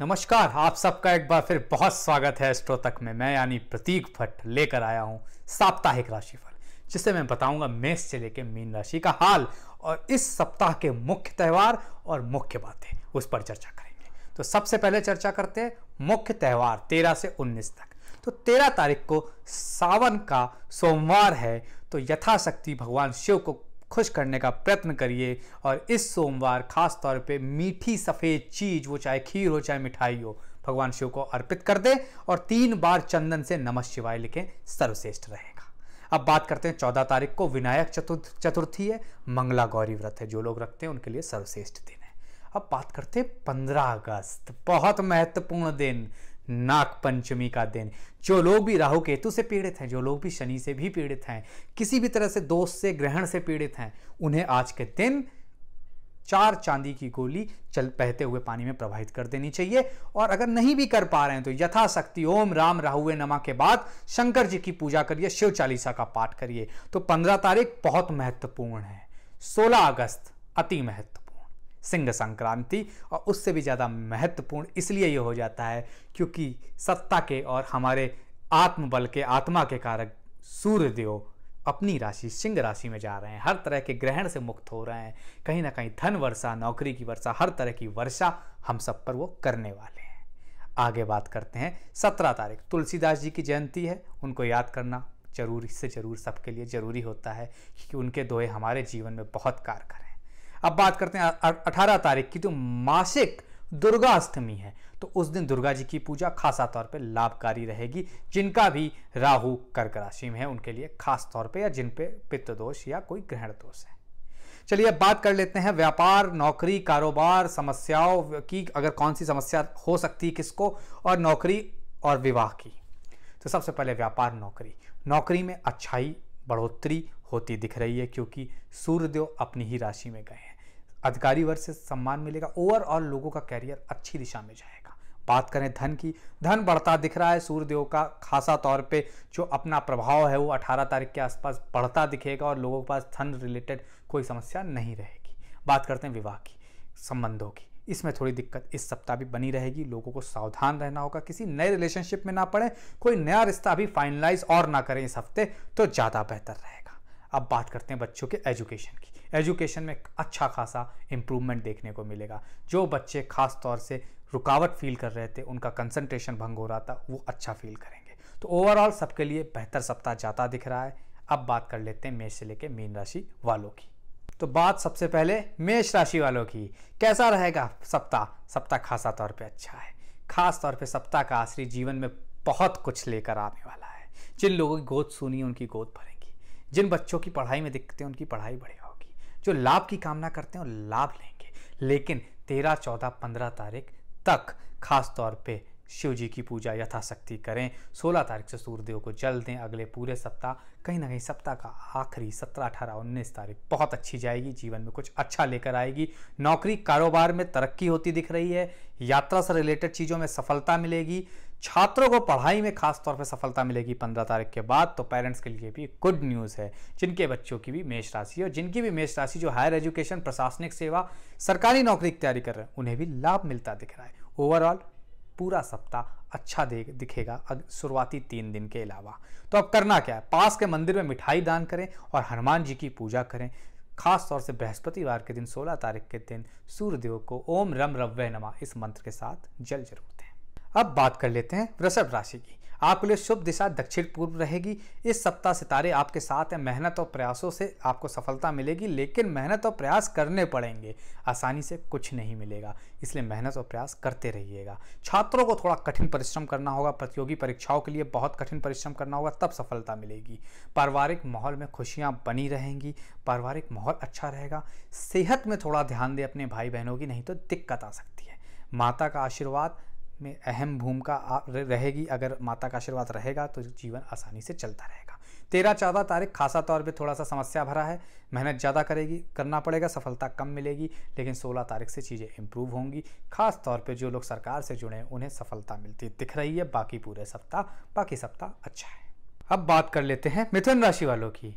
नमस्कार आप सबका एक बार फिर बहुत स्वागत है एस्ट्रो तक में मैं यानी प्रतीक भट्ट लेकर आया हूं साप्ताहिक राशिफल जिसे मैं बताऊंगा मेष से लेकर मीन राशि का हाल और इस सप्ताह के मुख्य त्यौहार और मुख्य बातें उस पर चर्चा करेंगे तो सबसे पहले चर्चा करते हैं मुख्य त्यौहार तेरह से उन्नीस तक तो तेरह तारीख को सावन का सोमवार है तो यथाशक्ति भगवान शिव को खुश करने का प्रयत्न करिए और इस सोमवार खास तौर पे मीठी सफ़ेद चीज़ वो चाहे खीर हो चाहे मिठाई हो भगवान शिव को अर्पित कर दें और तीन बार चंदन से नमः शिवाय लिखें सर्वश्रेष्ठ रहेगा अब बात करते हैं चौदह तारीख को विनायक चतुर्थ चतुर्थी है मंगला गौरी व्रत है जो लोग रखते हैं उनके लिए सर्वश्रेष्ठ दिन है अब बात करते हैं पंद्रह अगस्त बहुत महत्वपूर्ण दिन नागपंचमी का दिन जो लोग भी राहु केतु से पीड़ित हैं जो लोग भी शनि से भी पीड़ित हैं किसी भी तरह से दोष से ग्रहण से पीड़ित हैं उन्हें आज के दिन चार चांदी की गोली चल बहते हुए पानी में प्रवाहित कर देनी चाहिए और अगर नहीं भी कर पा रहे हैं तो यथाशक्ति ओम राम राहु नमा के बाद शंकर जी की पूजा करिए शिव चालीसा का पाठ करिए तो पंद्रह तारीख बहुत महत्वपूर्ण है सोलह अगस्त अति महत्व सिंह संक्रांति और उससे भी ज़्यादा महत्वपूर्ण इसलिए ये हो जाता है क्योंकि सत्ता के और हमारे आत्मबल के आत्मा के कारक सूर्यदेव अपनी राशि सिंह राशि में जा रहे हैं हर तरह के ग्रहण से मुक्त हो रहे हैं कहीं ना कहीं धन वर्षा नौकरी की वर्षा हर तरह की वर्षा हम सब पर वो करने वाले हैं आगे बात करते हैं सत्रह तारीख तुलसीदास जी की जयंती है उनको याद करना जरूरी से जरूर सबके लिए ज़रूरी होता है क्योंकि उनके दोहे हमारे जीवन में बहुत कार करें अब बात करते हैं अठारह तारीख की तो मासिक दुर्गा अष्टमी है तो उस दिन दुर्गा जी की पूजा खासा तौर पे लाभकारी रहेगी जिनका भी राहु कर्क राशि में है उनके लिए खास तौर पे या जिन पे पित्त दोष या कोई ग्रहण दोष है चलिए अब बात कर लेते हैं व्यापार नौकरी कारोबार समस्याओं की अगर कौन सी समस्या हो सकती है किसको और नौकरी और विवाह की तो सबसे पहले व्यापार नौकरी नौकरी में अच्छाई बढ़ोतरी होती दिख रही है क्योंकि सूर्यदेव अपनी ही राशि में गए हैं अधिकारी वर्ग से सम्मान मिलेगा ओवरऑल लोगों का कैरियर अच्छी दिशा में जाएगा बात करें धन की धन बढ़ता दिख रहा है सूर्यदेव का खासा तौर पे जो अपना प्रभाव है वो 18 तारीख के आसपास बढ़ता दिखेगा और लोगों के पास धन रिलेटेड कोई समस्या नहीं रहेगी बात करते हैं विवाह की संबंधों की इसमें थोड़ी दिक्कत इस सप्ताह भी बनी रहेगी लोगों को सावधान रहना होगा किसी नए रिलेशनशिप में ना पड़े कोई नया रिश्ता अभी फाइनलाइज और ना करें इस हफ्ते तो ज़्यादा बेहतर रहेगा अब बात करते हैं बच्चों के एजुकेशन की एजुकेशन में अच्छा खासा इम्प्रूवमेंट देखने को मिलेगा जो बच्चे खास तौर से रुकावट फील कर रहे थे उनका कंसंट्रेशन भंग हो रहा था वो अच्छा फील करेंगे तो ओवरऑल सबके लिए बेहतर सप्ताह जाता दिख रहा है अब बात कर लेते हैं मेष से लेकर मीन राशि वालों की तो बात सबसे पहले मेष राशि वालों की कैसा रहेगा सप्ताह सप्ताह खासा तौर पे अच्छा है खास तौर पे सप्ताह का आश्री जीवन में बहुत कुछ लेकर आने वाला है जिन लोगों की गोद सुनी उनकी गोद भरेंगी जिन बच्चों की पढ़ाई में दिक्कतें उनकी पढ़ाई बढ़िया होगी जो लाभ की कामना करते हैं वो लाभ लेंगे लेकिन तेरह चौदह पंद्रह तारीख तक खास तौर पर शिव जी की पूजा यथाशक्ति करें 16 तारीख से सूर्यदेव को जल दें अगले पूरे सप्ताह कहीं ना कहीं सप्ताह का आखिरी 17, 18, 19 तारीख बहुत अच्छी जाएगी जीवन में कुछ अच्छा लेकर आएगी नौकरी कारोबार में तरक्की होती दिख रही है यात्रा से रिलेटेड चीज़ों में सफलता मिलेगी छात्रों को पढ़ाई में खास तौर पर सफलता मिलेगी पंद्रह तारीख के बाद तो पेरेंट्स के लिए भी गुड न्यूज़ है जिनके बच्चों की भी मेष राशि और जिनकी भी मेष राशि जो हायर एजुकेशन प्रशासनिक सेवा सरकारी नौकरी की तैयारी कर रहे हैं उन्हें भी लाभ मिलता दिख रहा है ओवरऑल पूरा सप्ताह अच्छा दिखेगा शुरुआती तीन दिन के अलावा तो अब करना क्या है पास के मंदिर में मिठाई दान करें और हनुमान जी की पूजा करें खास तौर से बृहस्पतिवार के दिन 16 तारीख के दिन सूर्यदेव को ओम रम रव्य नमा इस मंत्र के साथ जल जरूर दें अब बात कर लेते हैं वृषभ राशि की आपके लिए शुभ दिशा दक्षिण पूर्व रहेगी इस सप्ताह सितारे आपके साथ हैं मेहनत और प्रयासों से आपको सफलता मिलेगी लेकिन मेहनत और प्रयास करने पड़ेंगे आसानी से कुछ नहीं मिलेगा इसलिए मेहनत और प्रयास करते रहिएगा छात्रों को थोड़ा कठिन परिश्रम करना होगा प्रतियोगी परीक्षाओं के लिए बहुत कठिन परिश्रम करना होगा तब सफलता मिलेगी पारिवारिक माहौल में खुशियाँ बनी रहेंगी पारिवारिक माहौल अच्छा रहेगा सेहत में थोड़ा ध्यान दें अपने भाई बहनों की नहीं तो दिक्कत आ सकती है माता का आशीर्वाद में अहम भूमिका रहेगी अगर माता का आशीर्वाद रहेगा तो जीवन आसानी से चलता रहेगा तेरह चौदह तारीख खासा तौर पे थोड़ा सा समस्या भरा है मेहनत ज़्यादा करेगी करना पड़ेगा सफलता कम मिलेगी लेकिन सोलह तारीख से चीज़ें इम्प्रूव होंगी खास तौर पे जो लोग सरकार से जुड़े हैं उन्हें सफलता मिलती दिख रही है बाकी पूरे सप्ताह बाकी सप्ताह अच्छा है अब बात कर लेते हैं मिथुन राशि वालों की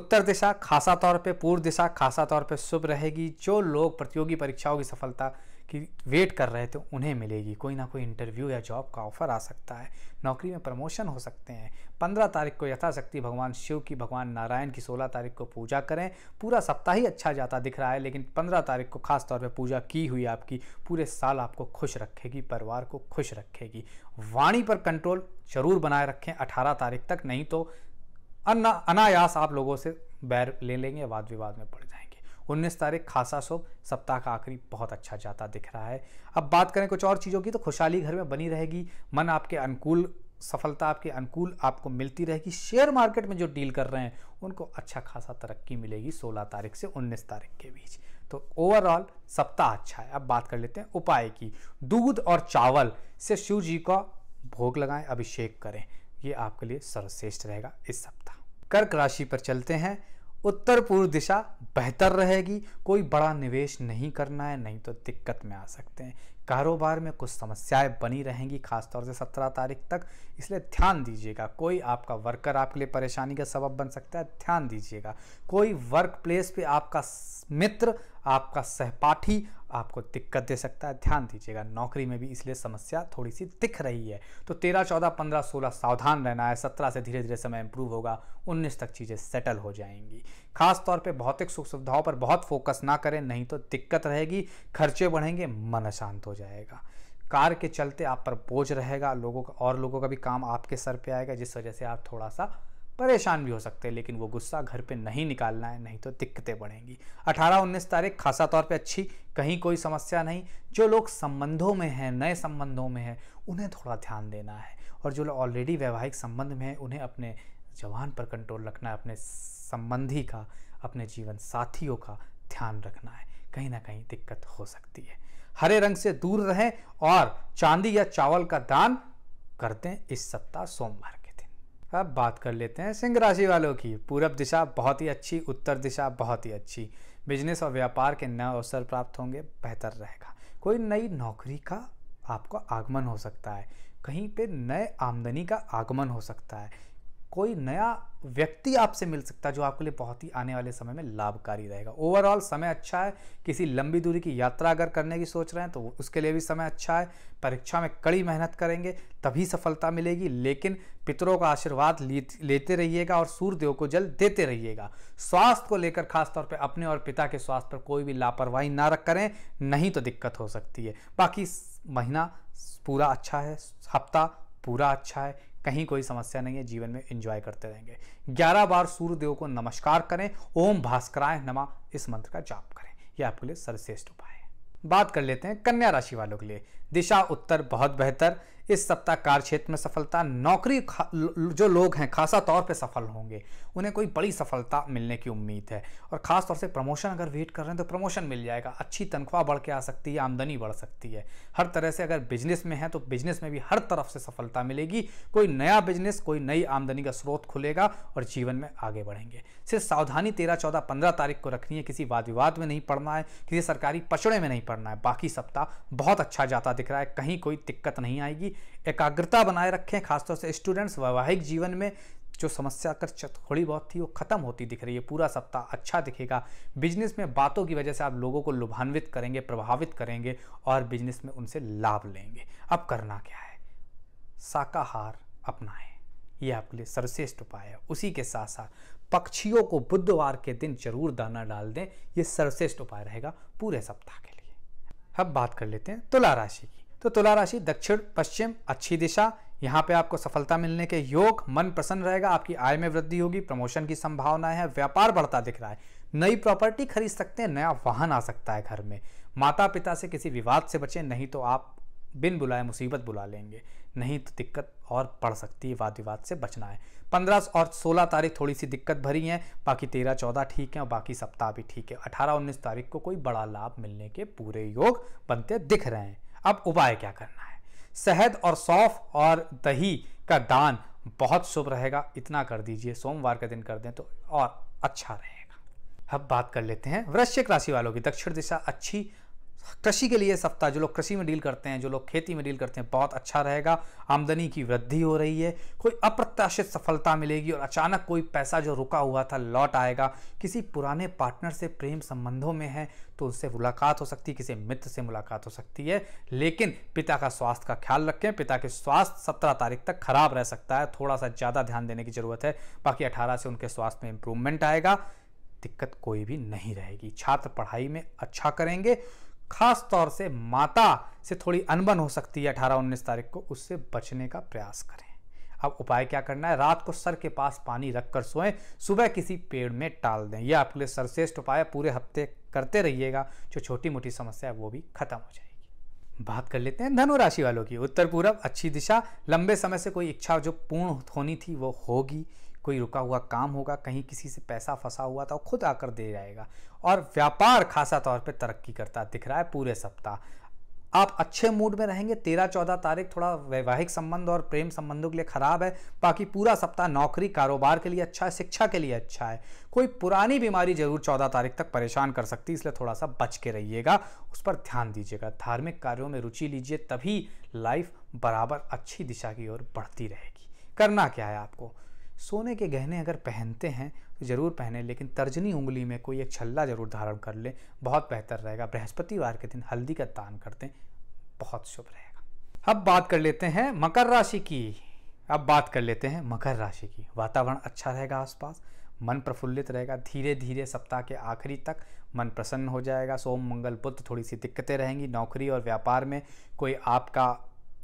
उत्तर दिशा खासा तौर पे पूर्व दिशा खासा तौर पे शुभ रहेगी जो लोग प्रतियोगी परीक्षाओं की सफलता कि वेट कर रहे थे तो उन्हें मिलेगी कोई ना कोई इंटरव्यू या जॉब का ऑफर आ सकता है नौकरी में प्रमोशन हो सकते हैं पंद्रह तारीख को यथाशक्ति भगवान शिव की भगवान नारायण की सोलह तारीख को पूजा करें पूरा सप्ताह ही अच्छा जाता दिख रहा है लेकिन पंद्रह तारीख को खास तौर पर पूजा की हुई आपकी पूरे साल आपको खुश रखेगी परिवार को खुश रखेगी वाणी पर कंट्रोल जरूर बनाए रखें अठारह तारीख तक नहीं तो अना अनायास आप लोगों से बैर ले लेंगे वाद विवाद में पड़ जाएंगे उन्नीस तारीख खासा शुभ सप्ताह का आखिरी बहुत अच्छा जाता दिख रहा है अब बात करें कुछ और चीज़ों की तो खुशहाली घर में बनी रहेगी मन आपके अनुकूल सफलता आपके अनुकूल आपको मिलती रहेगी शेयर मार्केट में जो डील कर रहे हैं उनको अच्छा खासा तरक्की मिलेगी 16 तारीख से 19 तारीख के बीच तो ओवरऑल सप्ताह अच्छा है अब बात कर लेते हैं उपाय की दूध और चावल से शिव जी का भोग लगाएं अभिषेक करें ये आपके लिए सर्वश्रेष्ठ रहेगा इस सप्ताह कर्क राशि पर चलते हैं उत्तर पूर्व दिशा बेहतर रहेगी कोई बड़ा निवेश नहीं करना है नहीं तो दिक्कत में आ सकते हैं कारोबार में कुछ समस्याएं बनी रहेंगी खासतौर से 17 तारीख तक इसलिए ध्यान दीजिएगा कोई आपका वर्कर आपके लिए परेशानी का सबब बन सकता है ध्यान दीजिएगा कोई वर्क प्लेस पर आपका मित्र आपका सहपाठी आपको दिक्कत दे सकता है ध्यान दीजिएगा नौकरी में भी इसलिए समस्या थोड़ी सी दिख रही है तो तेरह चौदह पंद्रह सोलह सावधान रहना है सत्रह से धीरे धीरे समय इंप्रूव होगा उन्नीस तक चीज़ें सेटल हो जाएंगी खास तौर पे भौतिक सुख सुविधाओं पर बहुत फोकस ना करें नहीं तो दिक्कत रहेगी खर्चे बढ़ेंगे मन अशांत हो जाएगा कार के चलते आप पर बोझ रहेगा लोगों का और लोगों का भी काम आपके सर पे आएगा जिस वजह से आप थोड़ा सा परेशान भी हो सकते हैं लेकिन वो गुस्सा घर पे नहीं निकालना है नहीं तो दिक्कतें बढ़ेंगी 18-19 तारीख खासा तौर पे अच्छी कहीं कोई समस्या नहीं जो लोग संबंधों में हैं नए संबंधों में हैं उन्हें थोड़ा ध्यान देना है और जो लोग ऑलरेडी वैवाहिक संबंध में हैं उन्हें अपने जवान पर कंट्रोल रखना है अपने संबंधी का अपने जीवन साथियों का ध्यान रखना है कहीं ना कहीं दिक्कत हो सकती है हरे रंग से दूर रहें और चांदी या चावल का दान करते हैं इस सप्ताह सोमवार अब बात कर लेते हैं सिंह राशि वालों की पूरब दिशा बहुत ही अच्छी उत्तर दिशा बहुत ही अच्छी बिजनेस और व्यापार के नए अवसर प्राप्त होंगे बेहतर रहेगा कोई नई नौकरी का आपको आगमन हो सकता है कहीं पे नए आमदनी का आगमन हो सकता है कोई नया व्यक्ति आपसे मिल सकता है जो आपके लिए बहुत ही आने वाले समय में लाभकारी रहेगा ओवरऑल समय अच्छा है किसी लंबी दूरी की यात्रा अगर करने की सोच रहे हैं तो उसके लिए भी समय अच्छा है परीक्षा में कड़ी मेहनत करेंगे तभी सफलता मिलेगी लेकिन पितरों का आशीर्वाद लेते रहिएगा और सूर्यदेव को जल देते रहिएगा स्वास्थ्य को लेकर खासतौर पर अपने और पिता के स्वास्थ्य पर कोई भी लापरवाही ना रख करें नहीं तो दिक्कत हो सकती है बाकी महीना पूरा अच्छा है हफ्ता पूरा अच्छा है कहीं कोई समस्या नहीं है जीवन में एंजॉय करते रहेंगे ग्यारह बार सूर्यदेव को नमस्कार करें ओम भास्कराय नमा इस मंत्र का जाप करें यह आपके लिए सर्वश्रेष्ठ उपाय है बात कर लेते हैं कन्या राशि वालों के लिए दिशा उत्तर बहुत बेहतर इस सप्ताह कार्य क्षेत्र में सफलता नौकरी जो लोग हैं खासा तौर पे सफल होंगे उन्हें कोई बड़ी सफलता मिलने की उम्मीद है और ख़ास तौर से प्रमोशन अगर वेट कर रहे हैं तो प्रमोशन मिल जाएगा अच्छी तनख्वाह बढ़ के आ सकती है आमदनी बढ़ सकती है हर तरह से अगर बिजनेस में है तो बिजनेस में भी हर तरफ से सफलता मिलेगी कोई नया बिजनेस कोई नई आमदनी का स्रोत खुलेगा और जीवन में आगे बढ़ेंगे सिर्फ सावधानी तेरह चौदह पंद्रह तारीख को रखनी है किसी वाद विवाद में नहीं पड़ना है किसी सरकारी पचड़े में नहीं पड़ना है बाकी सप्ताह बहुत अच्छा जाता दिख रहा है कहीं कोई दिक्कत नहीं आएगी एकाग्रता बनाए रखें खासतौर से स्टूडेंट्स वैवाहिक जीवन में जो समस्या कर थोड़ी बहुत थी वो खत्म होती दिख रही है पूरा सप्ताह अच्छा दिखेगा बिजनेस में बातों की वजह से आप लोगों को लुभान्वित करेंगे प्रभावित करेंगे और बिजनेस में उनसे लाभ लेंगे अब करना क्या है शाकाहार अपनाएं ये आपके लिए सर्वश्रेष्ठ उपाय है उसी के साथ साथ पक्षियों को बुधवार के दिन जरूर दाना डाल दें ये सर्वश्रेष्ठ उपाय रहेगा पूरे सप्ताह के लिए अब बात कर लेते हैं तुला राशि की तो तुला राशि दक्षिण पश्चिम अच्छी दिशा यहाँ पे आपको सफलता मिलने के योग मन प्रसन्न रहेगा आपकी आय में वृद्धि होगी प्रमोशन की संभावना है व्यापार बढ़ता दिख रहा है नई प्रॉपर्टी खरीद सकते हैं नया वाहन आ सकता है घर में माता पिता से किसी विवाद से बचें नहीं तो आप बिन बुलाए मुसीबत बुला लेंगे नहीं तो दिक्कत और पड़ सकती है वाद विवाद से बचना है पंद्रह और सोलह तारीख थोड़ी सी दिक्कत भरी है बाकी तेरह चौदह ठीक है और बाकी सप्ताह भी ठीक है अठारह उन्नीस तारीख को कोई बड़ा लाभ मिलने के पूरे योग बनते दिख रहे हैं अब उपाय क्या करना है शहद और सौफ और दही का दान बहुत शुभ रहेगा इतना कर दीजिए सोमवार का दिन कर दें तो और अच्छा रहेगा अब बात कर लेते हैं वृश्चिक राशि वालों की दक्षिण दिशा अच्छी कृषि के लिए सप्ताह जो लोग कृषि में डील करते हैं जो लोग खेती में डील करते हैं बहुत अच्छा रहेगा आमदनी की वृद्धि हो रही है कोई अप्रत्याशित सफलता मिलेगी और अचानक कोई पैसा जो रुका हुआ था लौट आएगा किसी पुराने पार्टनर से प्रेम संबंधों में है तो उनसे मुलाकात हो सकती है किसी मित्र से मुलाकात हो सकती है लेकिन पिता का स्वास्थ्य का ख्याल रखें पिता के स्वास्थ्य सत्रह तारीख तक खराब रह सकता है थोड़ा सा ज़्यादा ध्यान देने की ज़रूरत है बाकी अठारह से उनके स्वास्थ्य में इंप्रूवमेंट आएगा दिक्कत कोई भी नहीं रहेगी छात्र पढ़ाई में अच्छा करेंगे खास तौर से माता से थोड़ी अनबन हो सकती है अठारह उन्नीस तारीख को उससे बचने का प्रयास करें अब उपाय क्या करना है रात को सर के पास पानी रखकर सोएं सुबह किसी पेड़ में टाल दें यह आपके लिए सर्वश्रेष्ठ उपाय पूरे हफ्ते करते रहिएगा जो छोटी मोटी समस्या है वो भी खत्म हो जाएगी बात कर लेते हैं धनु राशि वालों की उत्तर पूर्व अच्छी दिशा लंबे समय से कोई इच्छा जो पूर्ण होनी थी वो होगी कोई रुका हुआ काम होगा कहीं किसी से पैसा फंसा हुआ था वो खुद आकर दे जाएगा और व्यापार खासा तौर पे तरक्की करता दिख रहा है पूरे सप्ताह आप अच्छे मूड में रहेंगे तेरह चौदह तारीख थोड़ा वैवाहिक संबंध और प्रेम संबंधों के लिए ख़राब है बाकी पूरा सप्ताह नौकरी कारोबार के लिए अच्छा है शिक्षा के लिए अच्छा है कोई पुरानी बीमारी जरूर चौदह तारीख तक परेशान कर सकती है इसलिए थोड़ा सा बच के रहिएगा उस पर ध्यान दीजिएगा धार्मिक कार्यों में रुचि लीजिए तभी लाइफ बराबर अच्छी दिशा की ओर बढ़ती रहेगी करना क्या है आपको सोने के गहने अगर पहनते हैं तो ज़रूर पहने लेकिन तर्जनी उंगली में कोई एक छल्ला ज़रूर धारण कर लें बहुत बेहतर रहेगा बृहस्पतिवार के दिन हल्दी का दान कर दें बहुत शुभ रहेगा अब बात कर लेते हैं मकर राशि की अब बात कर लेते हैं मकर राशि की वातावरण अच्छा रहेगा आसपास मन प्रफुल्लित रहेगा धीरे धीरे सप्ताह के आखिरी तक मन प्रसन्न हो जाएगा सोम मंगल बुद्ध थोड़ी सी दिक्कतें रहेंगी नौकरी और व्यापार में कोई आपका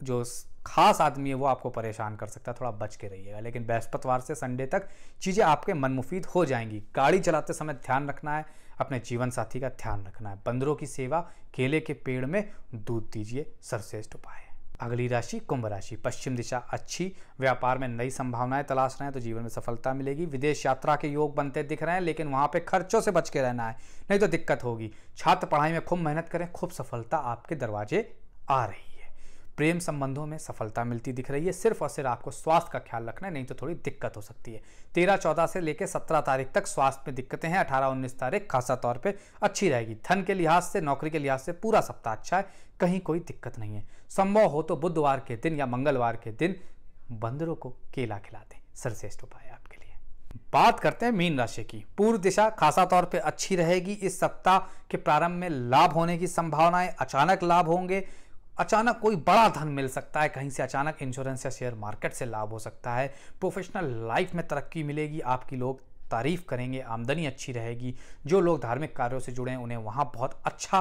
जो खास आदमी है वो आपको परेशान कर सकता है थोड़ा बच के रहिएगा लेकिन बृहस्पतिवार से संडे तक चीज़ें आपके मन मुफीद हो जाएंगी गाड़ी चलाते समय ध्यान रखना है अपने जीवन साथी का ध्यान रखना है बंदरों की सेवा केले के पेड़ में दूध दीजिए सर्वश्रेष्ठ उपाय है अगली राशि कुंभ राशि पश्चिम दिशा अच्छी व्यापार में नई संभावनाएं तलाश रहे हैं तो जीवन में सफलता मिलेगी विदेश यात्रा के योग बनते दिख रहे हैं लेकिन वहां पे खर्चों से बच के रहना है नहीं तो दिक्कत होगी छात्र पढ़ाई में खूब मेहनत करें खूब सफलता आपके दरवाजे आ रही है प्रेम संबंधों में सफलता मिलती दिख रही है सिर्फ और सिर्फ आपको स्वास्थ्य का ख्याल रखना है नहीं तो थोड़ी दिक्कत हो सकती है तेरह चौदह से लेकर सत्रह तारीख तक स्वास्थ्य में दिक्कतें हैं अठारह उन्नीस तारीख खासा तौर पर अच्छी रहेगी धन के लिहाज से नौकरी के लिहाज से पूरा सप्ताह अच्छा है कहीं कोई दिक्कत नहीं है संभव हो तो बुधवार के दिन या मंगलवार के दिन बंदरों को केला खिला दें सर्वश्रेष्ठ उपाय आपके लिए बात करते हैं मीन राशि की पूर्व दिशा खासा तौर पे अच्छी रहेगी इस सप्ताह के प्रारंभ में लाभ होने की संभावनाएं अचानक लाभ होंगे अचानक कोई बड़ा धन मिल सकता है कहीं से अचानक इंश्योरेंस या शेयर मार्केट से लाभ हो सकता है प्रोफेशनल लाइफ में तरक्की मिलेगी आपकी लोग तारीफ करेंगे आमदनी अच्छी रहेगी जो लोग धार्मिक कार्यों से जुड़े हैं उन्हें वहाँ बहुत अच्छा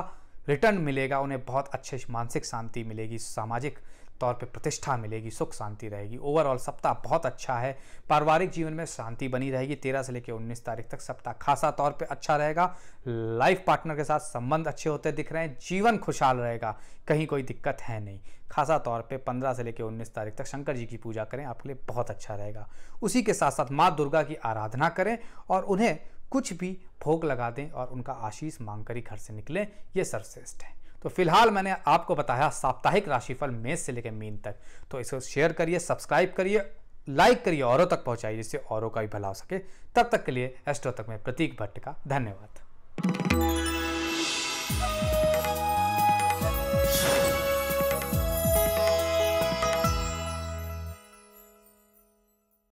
रिटर्न मिलेगा उन्हें बहुत अच्छे मानसिक शांति मिलेगी सामाजिक तौर पे प्रतिष्ठा मिलेगी सुख शांति रहेगी ओवरऑल सप्ताह बहुत अच्छा है पारिवारिक जीवन में शांति बनी रहेगी तेरह से लेकर उन्नीस तारीख तक सप्ताह खासा तौर पे अच्छा रहेगा लाइफ पार्टनर के साथ संबंध अच्छे होते दिख रहे हैं जीवन खुशहाल रहेगा कहीं कोई दिक्कत है नहीं खासा तौर पे 15 से लेकर 19 तारीख तक शंकर जी की पूजा करें आपके लिए बहुत अच्छा रहेगा उसी के साथ साथ माँ दुर्गा की आराधना करें और उन्हें कुछ भी भोग लगा दें और उनका आशीष मांग कर ही घर से निकलें ये सर्वश्रेष्ठ है तो फिलहाल मैंने आपको बताया साप्ताहिक राशिफल मेष से लेकर मीन तक तो इसको शेयर करिए सब्सक्राइब करिए लाइक करिए औरों तक पहुंचाइए जिससे औरों का भी भला हो सके तब तक के लिए एस्ट्रो तक में प्रतीक भट्ट का धन्यवाद